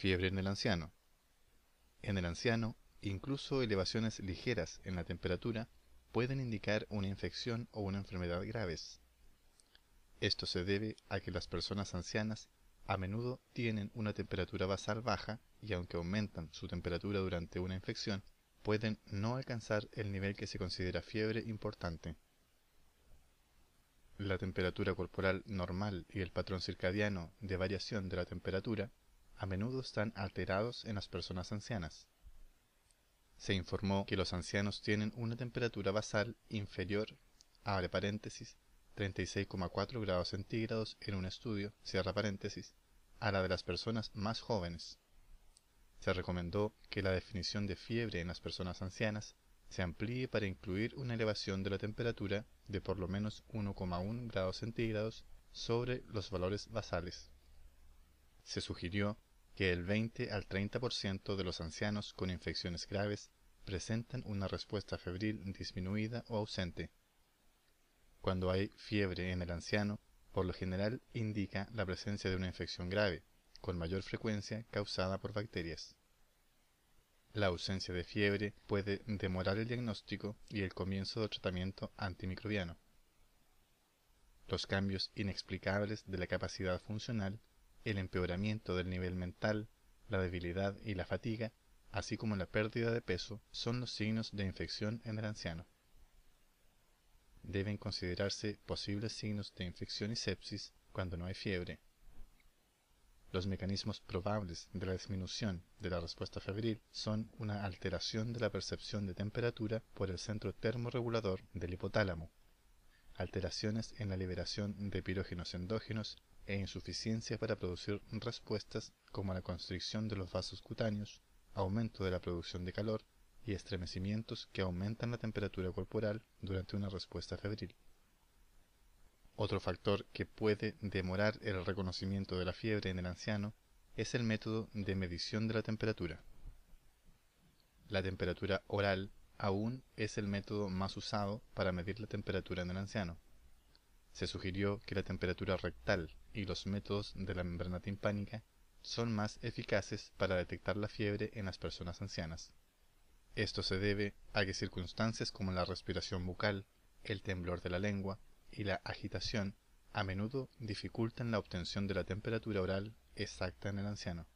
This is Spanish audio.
Fiebre en el anciano. En el anciano, incluso elevaciones ligeras en la temperatura pueden indicar una infección o una enfermedad graves. Esto se debe a que las personas ancianas a menudo tienen una temperatura basal baja y aunque aumentan su temperatura durante una infección, pueden no alcanzar el nivel que se considera fiebre importante. La temperatura corporal normal y el patrón circadiano de variación de la temperatura a menudo están alterados en las personas ancianas. Se informó que los ancianos tienen una temperatura basal inferior abre paréntesis 36,4 grados centígrados en un estudio, cierra paréntesis, a la de las personas más jóvenes. Se recomendó que la definición de fiebre en las personas ancianas se amplíe para incluir una elevación de la temperatura de por lo menos 1,1 grados centígrados sobre los valores basales. Se sugirió el 20 al 30% de los ancianos con infecciones graves presentan una respuesta febril disminuida o ausente. Cuando hay fiebre en el anciano, por lo general indica la presencia de una infección grave, con mayor frecuencia causada por bacterias. La ausencia de fiebre puede demorar el diagnóstico y el comienzo del tratamiento antimicrobiano. Los cambios inexplicables de la capacidad funcional el empeoramiento del nivel mental, la debilidad y la fatiga, así como la pérdida de peso, son los signos de infección en el anciano. Deben considerarse posibles signos de infección y sepsis cuando no hay fiebre. Los mecanismos probables de la disminución de la respuesta febril son una alteración de la percepción de temperatura por el centro termorregulador del hipotálamo, alteraciones en la liberación de pirógenos endógenos e insuficiencia para producir respuestas como la constricción de los vasos cutáneos, aumento de la producción de calor y estremecimientos que aumentan la temperatura corporal durante una respuesta febril. Otro factor que puede demorar el reconocimiento de la fiebre en el anciano es el método de medición de la temperatura. La temperatura oral aún es el método más usado para medir la temperatura en el anciano se sugirió que la temperatura rectal y los métodos de la membrana timpánica son más eficaces para detectar la fiebre en las personas ancianas. Esto se debe a que circunstancias como la respiración bucal, el temblor de la lengua y la agitación a menudo dificultan la obtención de la temperatura oral exacta en el anciano.